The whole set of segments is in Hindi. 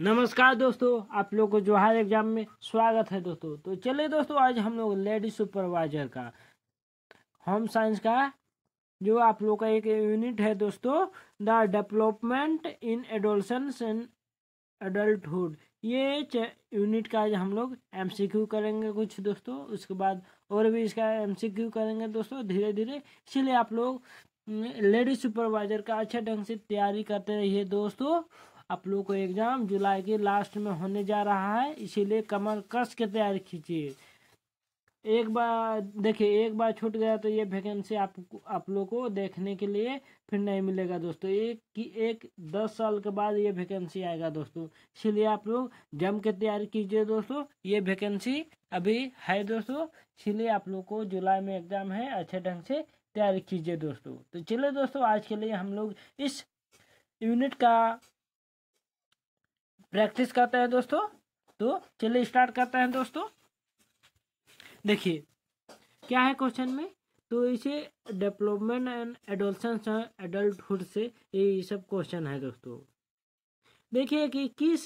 नमस्कार दोस्तों आप लोग को जोहार एग्जाम में स्वागत है दोस्तों तो चलिए दोस्तों आज हम लोग लेडी सुपरवाइजर का होम साइंस का जो आप लोग का एक यूनिट है दोस्तों the development in adolescence and adulthood ये यूनिट का आज हम लोग एमसीक्यू करेंगे कुछ दोस्तों उसके बाद और भी इसका एमसीक्यू करेंगे दोस्तों धीरे धीरे इसीलिए आप लोग लेडी सुपरवाइजर का अच्छे ढंग से तैयारी करते रहिए दोस्तों आप लोग को एग्ज़ाम जुलाई के लास्ट में होने जा रहा है इसीलिए कमर कस के तैयारी कीजिए एक बार देखिए एक बार छूट गया तो ये वैकेंसी आप आप लोग को देखने के लिए फिर नहीं मिलेगा दोस्तों एक की एक दस साल के बाद ये वैकेंसी आएगा दोस्तों इसलिए आप लोग जम के तैयारी कीजिए दोस्तों ये वैकेंसी अभी है दोस्तों इसलिए आप लोग को जुलाई में एग्ज़ाम है अच्छे ढंग से तैयारी कीजिए दोस्तों तो चलिए दोस्तों आज के लिए हम लोग इस यूनिट का प्रैक्टिस करते हैं दोस्तों तो चलिए स्टार्ट करते हैं दोस्तों देखिए क्या है क्वेश्चन में तो इसे डेवलपमेंट एंड एडोलसेंस एडल्टहुड से ये सब क्वेश्चन है दोस्तों देखिए कि किस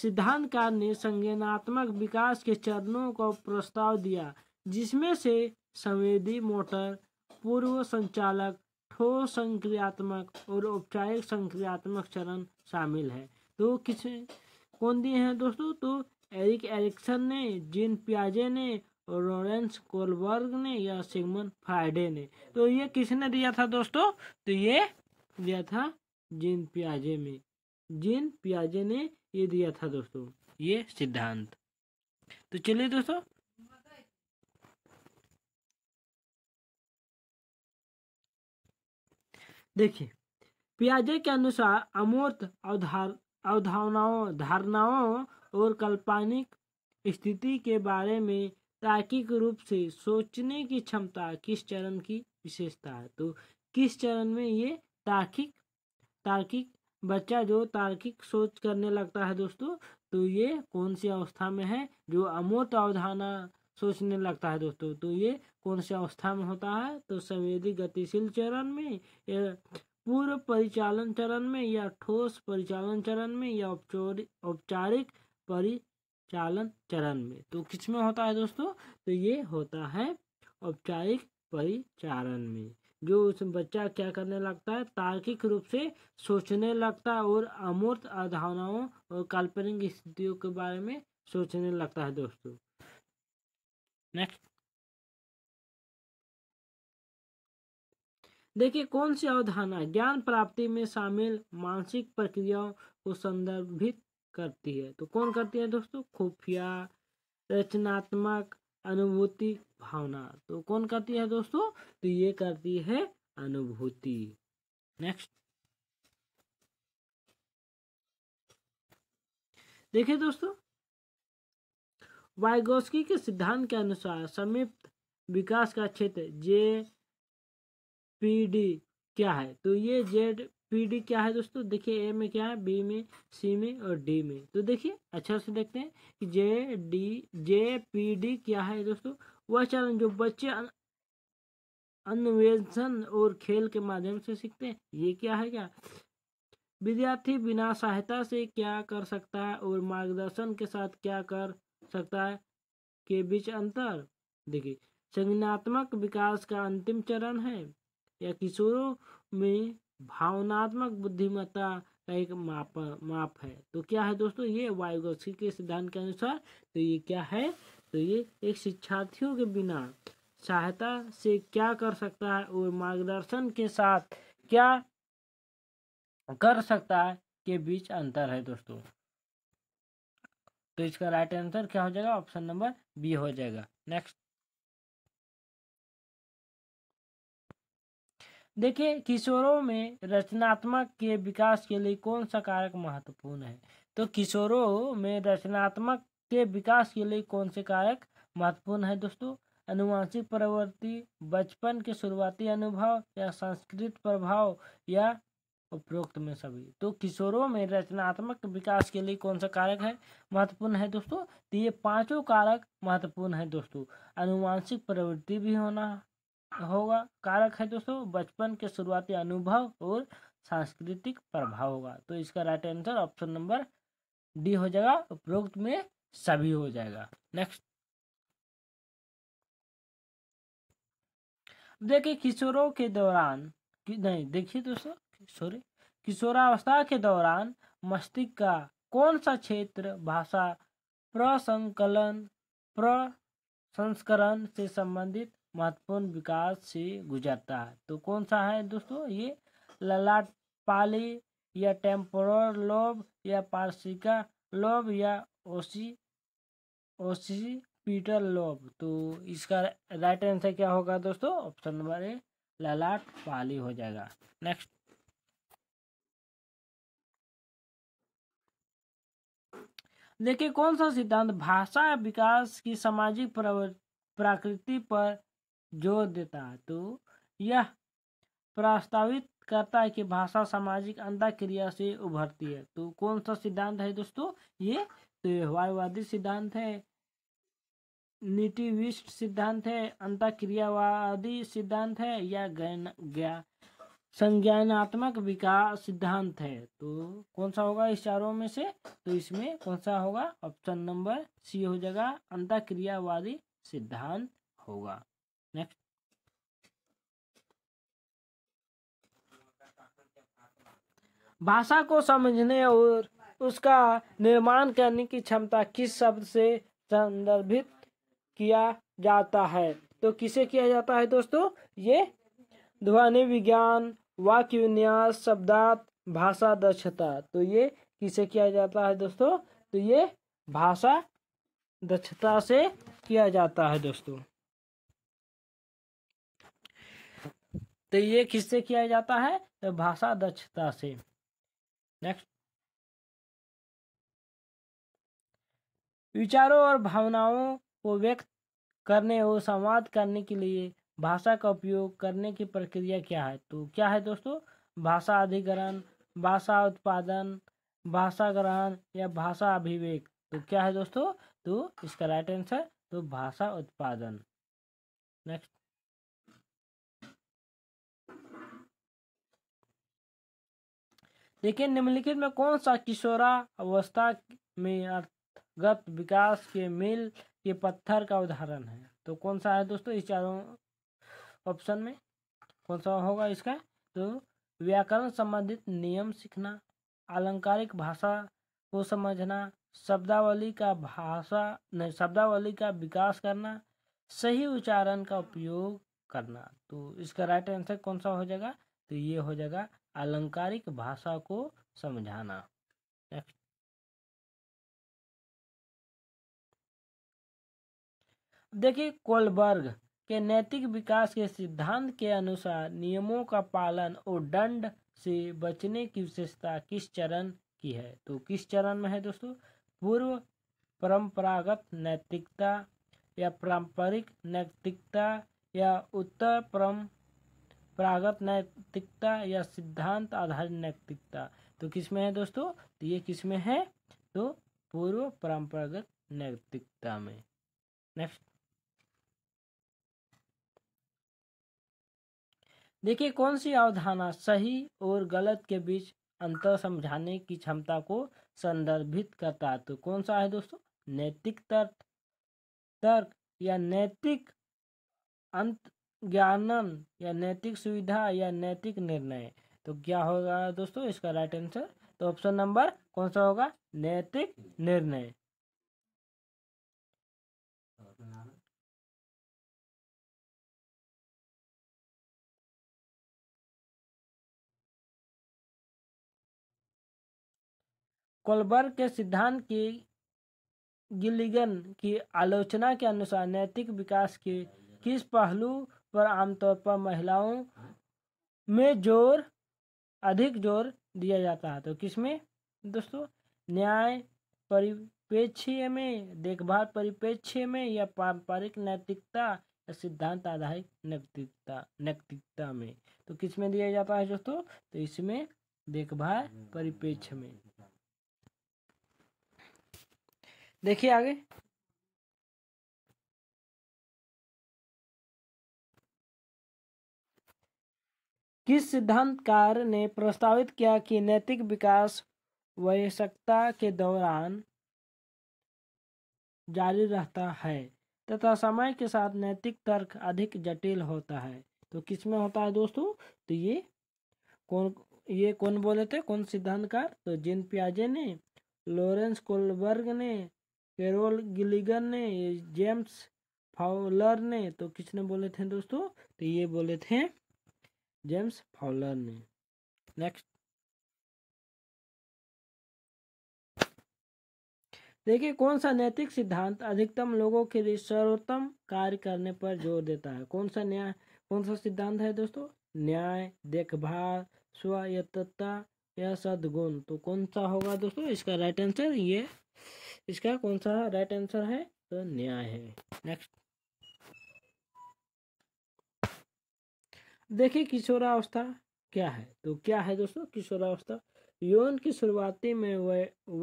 सिद्धांतकार ने संज्ञानात्मक विकास के चरणों को प्रस्ताव दिया जिसमें से संवेदी मोटर पूर्व संचालक ठोस संक्रियात्मक और औपचारिक संक्रियात्मक चरण शामिल है तो किस कौन दिए हैं दोस्तों तो एरिक एरिक्सन ने जिन प्याजे ने रोरेंस कोलबर्ग ने या सिगमन फ्राइडे ने तो ये किसने दिया था दोस्तों तो ये दिया था जिन प्याजे में जिन प्याजे ने ये दिया था दोस्तों ये सिद्धांत तो चलिए दोस्तों देखिए प्याजे के अनुसार अमूर्त अवधार अवधारणाओं धारणाओं और काल्पनिक स्थिति के बारे में तार्किक रूप से सोचने की क्षमता किस चरण की विशेषता है तो किस चरण में ये तार्किक तार्किक बच्चा जो तार्किक सोच करने लगता है दोस्तों तो ये कौन सी अवस्था में है जो अमूर्त अवधारणा सोचने लगता है दोस्तों तो ये कौन सी अवस्था में होता है तो संवेदी गतिशील चरण में पूर्व परिचालन चरण में या ठोस परिचालन चरण में या औपचारिक परिचालन चरण में तो किस में होता है दोस्तों तो ये होता है औपचारिक परिचालन में जो उस बच्चा क्या करने लगता है तार्किक रूप से सोचने लगता है और अमूर्त अवधारणाओं और काल्पनिक स्थितियों के बारे में सोचने लगता है दोस्तों नेक्स्ट देखिए कौन सी अवधारणा ज्ञान प्राप्ति में शामिल मानसिक प्रक्रियाओं को संदर्भित करती है तो कौन करती है दोस्तों खुफिया रचनात्मक अनुभूति भावना तो कौन करती है दोस्तों तो ये करती है अनुभूति नेक्स्ट देखिए दोस्तों वाइगोस्की के सिद्धांत के अनुसार समीप विकास का क्षेत्र जे पी डी क्या है तो ये जेड पी डी क्या है दोस्तों देखिए ए में क्या है बी में सी में और डी में तो देखिए अच्छा से देखते हैं कि J D J P D क्या है दोस्तों वह चरण जो बच्चे अन्वेषण और खेल के माध्यम से सीखते हैं ये क्या है क्या विद्यार्थी बिना सहायता से क्या कर सकता है और मार्गदर्शन के साथ क्या कर सकता है के बीच अंतर देखिए संज्ञात्मक विकास का अंतिम चरण है या किशोरों में भावनात्मक बुद्धिमत्ता का एक माप माप है तो क्या है दोस्तों ये वायुगोस्की के सिद्धांत के अनुसार तो ये क्या है तो ये एक शिक्षार्थियों के बिना सहायता से क्या कर सकता है और मार्गदर्शन के साथ क्या कर सकता है के बीच अंतर है दोस्तों तो इसका राइट आंसर क्या हो जाएगा ऑप्शन नंबर बी हो जाएगा नेक्स्ट देखिए किशोरों में रचनात्मक के विकास के लिए कौन सा कारक महत्वपूर्ण है तो किशोरों में रचनात्मक के विकास के लिए कौन से कारक महत्वपूर्ण है दोस्तों अनुवांशिक प्रवृत्ति बचपन के शुरुआती अनुभव या सांस्कृतिक प्रभाव या उपरोक्त में सभी तो किशोरों में रचनात्मक विकास के लिए कौन सा कारक है महत्वपूर्ण है दोस्तों तो ये पांचों कारक महत्वपूर्ण है दोस्तों अनुवांशिक प्रवृत्ति भी होना होगा कारक है दोस्तों बचपन के शुरुआती अनुभव और सांस्कृतिक प्रभाव होगा तो इसका right answer option number D हो जाएगा उपरोक्त में सभी हो जाएगा नेक्स्ट देखिए किशोरों के दौरान कि, नहीं देखिए दोस्तों सॉरी किशोरावस्था के दौरान मस्तिष्क का कौन सा क्षेत्र भाषा प्रसंकलन प्रसंस्करण से संबंधित महत्वपूर्ण विकास से गुजरता है तो कौन सा है दोस्तों ये ललाट पाली या टेम्पोरल लोब या पार्सिका लोब या ओसी ओसी पीटर लोब तो इसका राइट आंसर क्या होगा दोस्तों ऑप्शन नंबर ए ललाट पाली हो जाएगा नेक्स्ट देखिए कौन सा सिद्धांत भाषा विकास की सामाजिक प्रकृति पर जोर देता है तो यह प्रस्तावित करता है कि भाषा सामाजिक अंधा क्रिया से उभरती है तो कौन सा सिद्धांत है दोस्तों ये तो व्यवहारवादी सिद्धांत है निटिविस्ट सिद्धांत है क्रियावादी सिद्धांत है या गया संज्ञानात्मक विकास सिद्धांत है तो कौन सा होगा इस चारों में से तो इसमें कौन सा होगा ऑप्शन नंबर सी हो जाएगा क्रियावादी सिद्धांत होगा नेक्स्ट भाषा को समझने और उसका निर्माण करने की क्षमता किस शब्द से संदर्भित किया जाता है तो किसे किया जाता है दोस्तों ये ध्वनि विज्ञान वाक्य विन्यास शब्दार्थ भाषा दक्षता तो ये किसे किया जाता है दोस्तों तो ये भाषा दक्षता से किया जाता है दोस्तों तो ये किससे किया जाता है तो भाषा दक्षता से नेक्स्ट विचारों और भावनाओं को व्यक्त करने और संवाद करने के लिए भाषा का उपयोग करने की प्रक्रिया क्या है तो क्या है दोस्तों भाषा अधिग्रहण भाषा उत्पादन भाषा ग्रहण या भाषा अभिवेक तो क्या है दोस्तों तो इसका राइट आंसर तो भाषा उत्पादन नेक्स्ट देखिए निम्नलिखित में कौन सा किशोरा अवस्था में अर्थगत विकास के मेल के पत्थर का उदाहरण है तो कौन सा है दोस्तों इस चारों ऑप्शन में कौन सा होगा इसका तो व्याकरण संबंधित नियम सीखना आलंकारिक भाषा को समझना शब्दावली का भाषा नहीं शब्दावली का विकास करना सही उच्चारण का उपयोग करना तो इसका राइट आंसर कौन सा हो जाएगा तो ये हो जाएगा आलंकारिक भाषा को समझाना नेक्स्ट देखिए कोलबर्ग के नैतिक विकास के सिद्धांत के अनुसार नियमों का पालन और दंड से बचने की विशेषता किस चरण की है तो किस चरण में है दोस्तों पूर्व परंपरागत नैतिकता या पारंपरिक नैतिकता या उत्तर परम प्रागत नैतिकता या सिद्धांत आधारित नैतिकता तो किसमें है दोस्तों तो ये किसमें है तो पूर्व परंपरागत नैतिकता में नेक्स्ट देखिए कौन सी अवधारणा सही और गलत के बीच अंतर समझाने की क्षमता को संदर्भित करता है तो कौन सा है दोस्तों नैतिक तर्क तर्क या नैतिक अंत ज्ञानन या नैतिक सुविधा या नैतिक निर्णय तो क्या होगा दोस्तों इसका राइट आंसर तो ऑप्शन नंबर कौन सा होगा नैतिक निर्णय कोलबर्ग के सिद्धांत की गिलिगन की आलोचना के अनुसार नैतिक विकास के किस पहलू पर आमतौर पर महिलाओं में जोर अधिक जोर दिया जाता है तो किसमें दोस्तों न्याय परिपेक्ष्य में देखभाल परिपेक्ष्य में या पारंपरिक नैतिकता या सिद्धांत आधारित नैतिकता नैतिकता में तो किसमें दिया जाता है दोस्तों तो इसमें देखभाल परिपेक्ष में देखिए आगे किस सिद्धांतकार ने प्रस्तावित किया कि नैतिक विकास वयस्कता के दौरान जारी रहता है तथा समय के साथ नैतिक तर्क अधिक जटिल होता है तो किस में होता है दोस्तों तो ये कौन ये कौन बोले थे कौन सिद्धांतकार तो जिन प्याजे ने लॉरेंस कोलबर्ग ने केरोल गिलिगन ने जेम्स फाउलर ने तो किसने बोले थे दोस्तों तो ये बोले थे जेम्स फाउलर ने नेक्स्ट देखिए कौन सा नैतिक सिद्धांत अधिकतम लोगों के लिए सर्वोत्तम कार्य करने पर जोर देता है कौन सा न्याय कौन सा सिद्धांत है दोस्तों न्याय देखभाल स्वायत्तता या सदगुण तो कौन सा होगा दोस्तों इसका राइट आंसर ये इसका कौन सा राइट आंसर है तो न्याय है नेक्स्ट देखिए किशोरावस्था क्या है तो क्या है दोस्तों किशोरावस्था यौन की शुरुआती में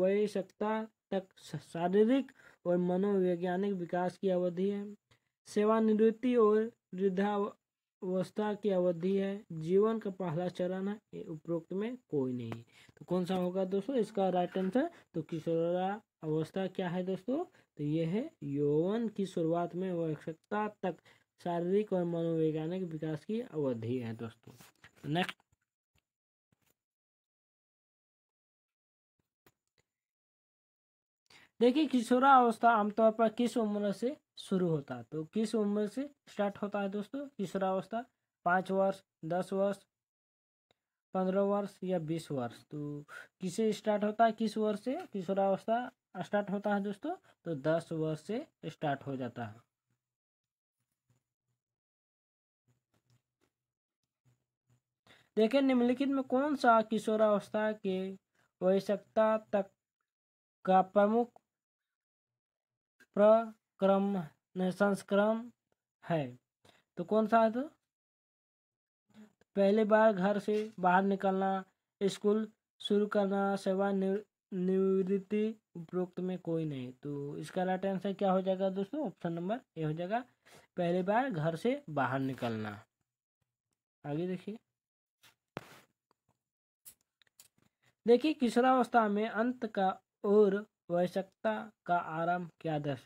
वयस्कता तक शारीरिक और मनोवैज्ञानिक विकास की अवधि है सेवानिवृत्ति और वृद्धावस्था की अवधि है जीवन का पहला चरण है उपरोक्त में कोई नहीं तो कौन सा होगा दोस्तों इसका राइट आंसर तो किशोरा अवस्था क्या है दोस्तों तो यह है यौवन की शुरुआत में वयस्कता तक शारीरिक और मनोवैज्ञानिक विकास की अवधि है दोस्तों नेक्स्ट देखिए किशोरा अवस्था आमतौर पर किस उम्र से शुरू होता है तो किस उम्र से स्टार्ट होता है दोस्तों किशोरा अवस्था पाँच वर्ष दस वर्ष पंद्रह वर्ष या बीस वर्ष तो किसे स्टार्ट होता है किस वर्ष से किशोरावस्था स्टार्ट होता है दोस्तों तो दस वर्ष से स्टार्ट हो जाता है देखें निम्नलिखित में कौन सा किशोरावस्था के वयस्कता तक का प्रमुख प्रक्रम संस्क्रम है तो कौन सा है तो पहली बार घर से बाहर निकलना स्कूल शुरू करना सेवा निवृत्ति उपरोक्त में कोई नहीं तो इसका राइट आंसर क्या हो जाएगा दोस्तों ऑप्शन नंबर ए हो जाएगा पहली बार घर से बाहर निकलना आगे देखिए देखिए किशोरावस्था में अंत का और वयस्कता का आरंभ क्या दर्श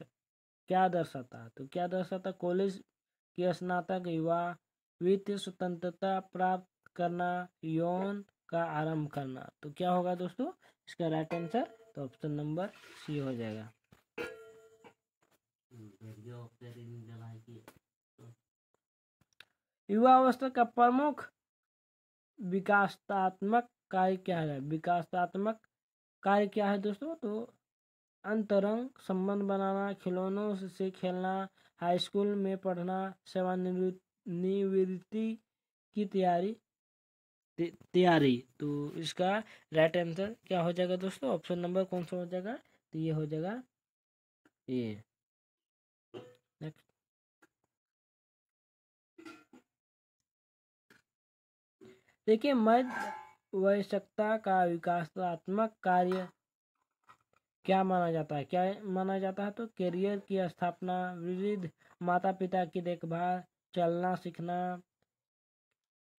क्या दर्शाता तो क्या दर्शाता कॉलेज के स्नातक युवा वित्तीय स्वतंत्रता प्राप्त करना यौन का आरंभ करना तो क्या होगा दोस्तों इसका राइट आंसर तो ऑप्शन नंबर सी हो जाएगा युवा अवस्था का प्रमुख विकासात्मक कार्य क्या है विकासात्मक कार्य क्या है दोस्तों तो अंतरंग संबंध बनाना खिलौनों से खेलना हाई स्कूल में पढ़ना सेवानिवृत्ति की तैयारी तैयारी तो इसका राइट आंसर क्या हो जाएगा दोस्तों ऑप्शन नंबर कौन सा हो जाएगा तो ये हो जाएगा ये नेक्स्ट देखिए मध्य वयस्कता का विकासात्मक कार्य क्या माना जाता है क्या माना जाता है तो करियर की स्थापना विविध माता पिता की देखभाल चलना सीखना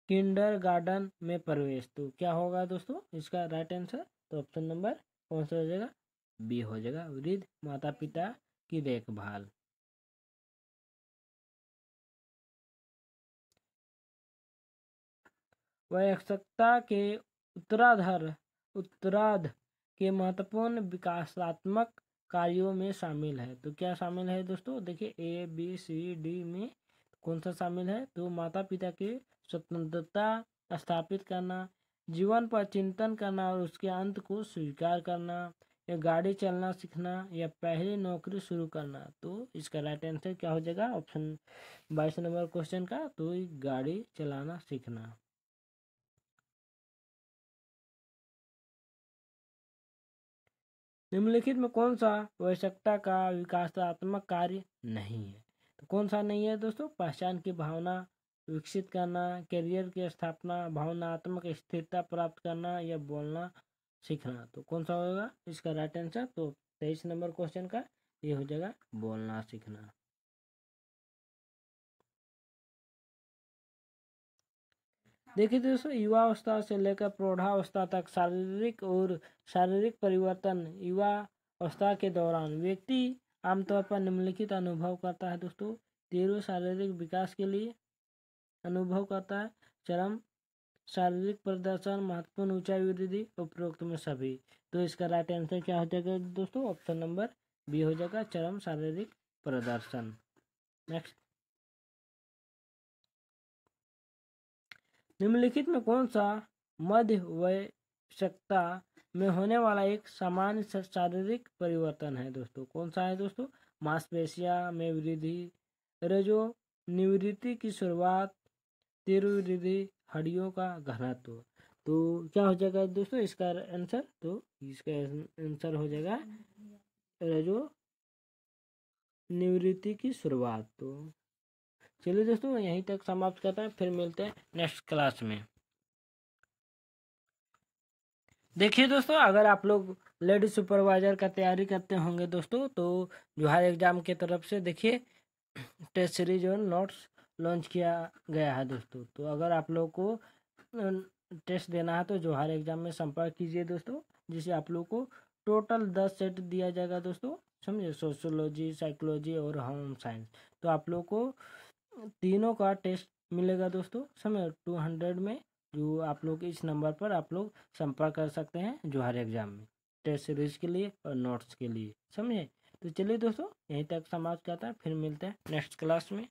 किंडर गार्डन में प्रवेश तो क्या होगा दोस्तों इसका राइट आंसर तो ऑप्शन नंबर कौन सा हो जाएगा बी हो जाएगा वृद्ध माता पिता की देखभाल वयस्कता के उत्तराधर उत्तराध के महत्वपूर्ण विकासात्मक कार्यों में शामिल है तो क्या शामिल है दोस्तों देखिए ए बी सी डी में कौन सा शामिल है तो माता पिता के स्वतंत्रता स्थापित करना जीवन पर चिंतन करना और उसके अंत को स्वीकार करना या गाड़ी चलना सीखना या पहली नौकरी शुरू करना तो इसका राइट आंसर क्या हो जाएगा ऑप्शन बाईस नंबर क्वेश्चन का तो गाड़ी चलाना सीखना निम्नलिखित में कौन सा आवश्यकता का विकासात्मक कार्य नहीं है तो कौन सा नहीं है दोस्तों पहचान की भावना विकसित करना करियर की स्थापना भावनात्मक स्थिरता प्राप्त करना या बोलना सीखना तो कौन सा होगा इसका राइट आंसर तो तेईस नंबर क्वेश्चन का ये हो जाएगा बोलना सीखना देखिए दोस्तों युवा अवस्था से लेकर प्रौढ़ावस्था तक शारीरिक और शारीरिक परिवर्तन युवा अवस्था के दौरान व्यक्ति आमतौर पर निम्नलिखित अनुभव करता है दोस्तों तीव्र शारीरिक विकास के लिए अनुभव करता है चरम शारीरिक प्रदर्शन महत्वपूर्ण ऊंचाई वृद्धि उपरोक्त में सभी तो इसका राइट आंसर क्या हो जाएगा दोस्तों ऑप्शन नंबर बी हो जाएगा चरम शारीरिक प्रदर्शन नेक्स्ट निम्नलिखित में कौन सा मध्य वयस्कता में होने वाला एक सामान्य शारीरिक परिवर्तन है दोस्तों कौन सा है दोस्तों मांसपेशिया में वृद्धि रजो निवृत्ति की शुरुआत तिरुवृद्धि हड्डियों का घनत्व तो क्या हो जाएगा दोस्तों इसका आंसर तो इसका आंसर हो जाएगा रजो निवृत्ति की शुरुआत तो चलिए दोस्तों यहीं तक समाप्त करते हैं फिर मिलते हैं नेक्स्ट क्लास में देखिए दोस्तों अगर आप लोग लेडी सुपरवाइजर का तैयारी करते होंगे दोस्तों तो जोहार एग्ज़ाम की तरफ से देखिए टेस्ट सीरीज और नोट्स लॉन्च किया गया है दोस्तों तो अगर आप लोग को टेस्ट देना है तो जोहार एग्ज़ाम में संपर्क कीजिए दोस्तों जिसे आप लोग को टोटल दस सेट दिया जाएगा दोस्तों समझे सोशोलॉजी साइकोलॉजी और होम साइंस तो आप लोग को तीनों का टेस्ट मिलेगा दोस्तों समय टू हंड्रेड में जो आप लोग इस नंबर पर आप लोग संपर्क कर सकते हैं जोहार एग्ज़ाम में टेस्ट सीरीज के लिए और नोट्स के लिए समझे तो चलिए दोस्तों यहीं तक समाप्त करता है फिर मिलते हैं नेक्स्ट क्लास में